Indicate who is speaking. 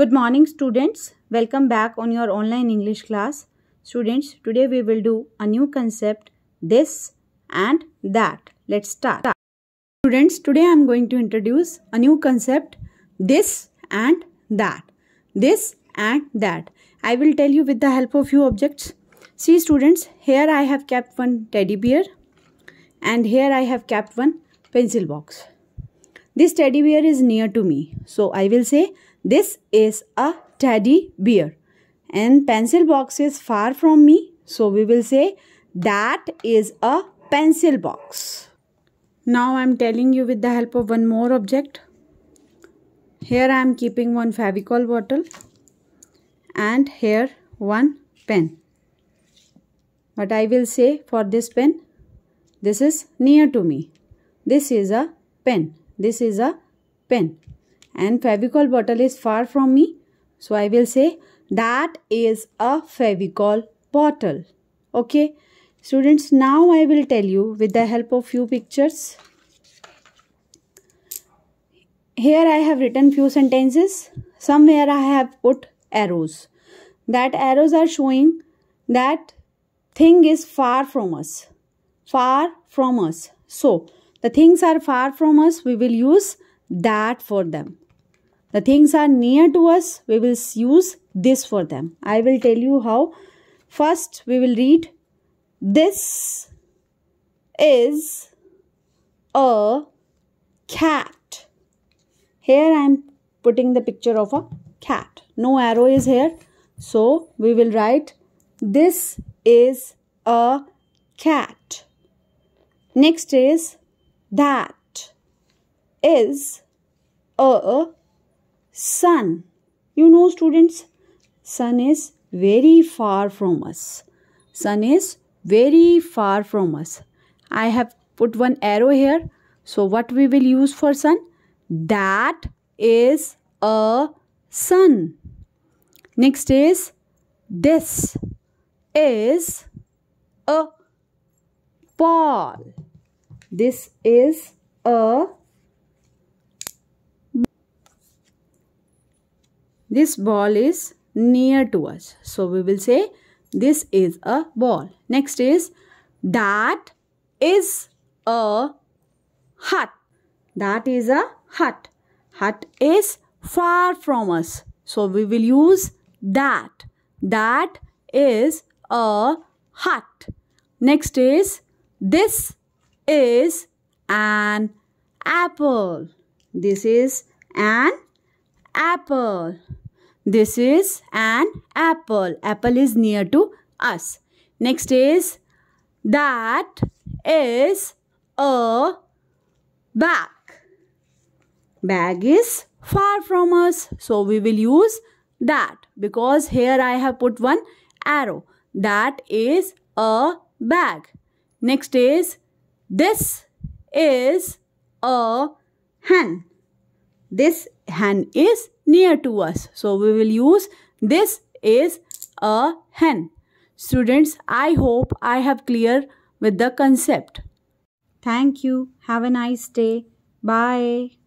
Speaker 1: Good morning students. Welcome back on your online English class. Students, today we will do a new concept this and that. Let's start. Students, today I am going to introduce a new concept this and that. This and that. I will tell you with the help of few objects. See students, here I have kept one teddy bear and here I have kept one pencil box. This teddy bear is near to me. So I will say this is a teddy bear. And pencil box is far from me. So we will say that is a pencil box. Now I am telling you with the help of one more object. Here I am keeping one favicol bottle and here one pen. But I will say for this pen? This is near to me. This is a pen. This is a pen and Fevicol bottle is far from me. So I will say that is a Fevicol bottle. Okay. Students, now I will tell you with the help of few pictures. Here I have written few sentences. Somewhere I have put arrows. That arrows are showing that thing is far from us. Far from us. So, the things are far from us. We will use that for them the things are near to us we will use this for them i will tell you how first we will read this is a cat here i am putting the picture of a cat no arrow is here so we will write this is a cat next is that is a sun. You know students, sun is very far from us. Sun is very far from us. I have put one arrow here. So what we will use for sun? That is a sun. Next is this is a ball. This is a this ball is near to us. So we will say this is a ball. Next is that is a hut. That is a hut. Hut is far from us. So we will use that. That is a hut. Next is this is an apple. This is an apple. This is an apple. Apple is near to us. Next is that is a bag. Bag is far from us. So we will use that because here I have put one arrow. That is a bag. Next is this is a hen this hen is near to us. So we will use this is a hen. Students, I hope I have clear with the concept. Thank you. Have a nice day. Bye.